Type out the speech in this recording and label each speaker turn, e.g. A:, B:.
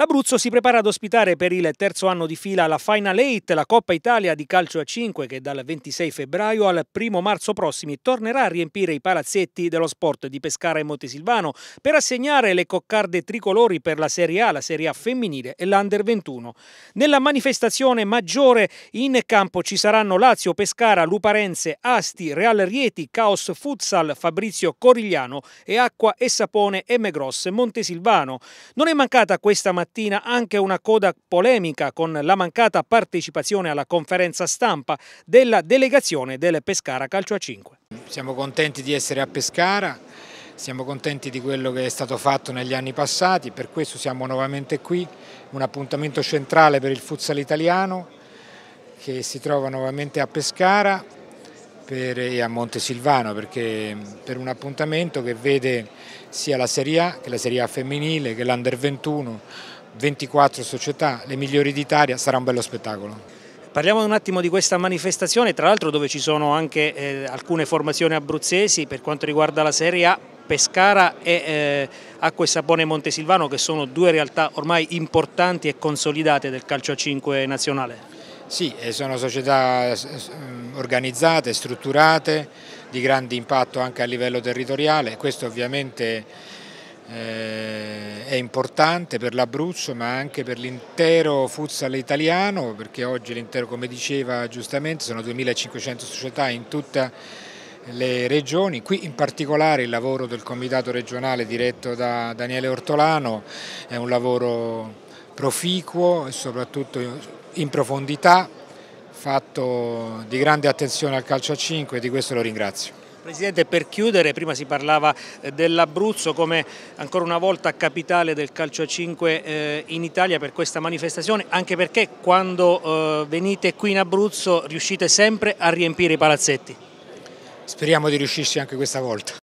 A: L'Abruzzo si prepara ad ospitare per il terzo anno di fila la Final Eight, la Coppa Italia di calcio a 5 che dal 26 febbraio al 1 marzo prossimi tornerà a riempire i palazzetti dello sport di Pescara e Montesilvano per assegnare le coccarde tricolori per la Serie A, la Serie A femminile e l'Under 21. Nella manifestazione maggiore in campo ci saranno Lazio, Pescara, Luparenze, Asti, Real Rieti, Caos Futsal, Fabrizio Corigliano e Acqua e Sapone M. Gross Montesilvano. Non è mancata questa mattina mattina anche una coda polemica con la mancata partecipazione alla conferenza stampa della delegazione del Pescara Calcio a 5. Siamo contenti di essere a
B: Pescara, siamo contenti di quello che è stato fatto negli anni passati, per questo siamo nuovamente qui, un appuntamento centrale per il futsal italiano che si trova nuovamente a Pescara per, e a Montesilvano perché, per un appuntamento che vede sia la Serie A che la Serie A femminile che l'Under 21 24 società, le migliori d'Italia, sarà un bello spettacolo.
A: Parliamo un attimo di questa manifestazione, tra l'altro dove ci sono anche eh, alcune formazioni abruzzesi per quanto riguarda la Serie A, Pescara e eh, Acqua e Sapone Montesilvano che sono due realtà ormai importanti e consolidate del calcio a 5 nazionale. Sì, sono
B: società organizzate, strutturate, di grande impatto anche a livello territoriale, questo ovviamente eh, è importante per l'Abruzzo ma anche per l'intero futsal italiano perché oggi l'intero, come diceva giustamente, sono 2.500 società in tutte le regioni, qui in particolare il lavoro del comitato regionale diretto da Daniele Ortolano è un lavoro proficuo e soprattutto in profondità, fatto di grande attenzione al calcio a 5 e di questo lo ringrazio.
A: Presidente, per chiudere, prima si parlava eh, dell'Abruzzo come ancora una volta capitale del calcio a 5 eh, in Italia per questa manifestazione, anche perché quando eh, venite qui in Abruzzo riuscite sempre a riempire i palazzetti. Speriamo di riuscirci anche questa volta.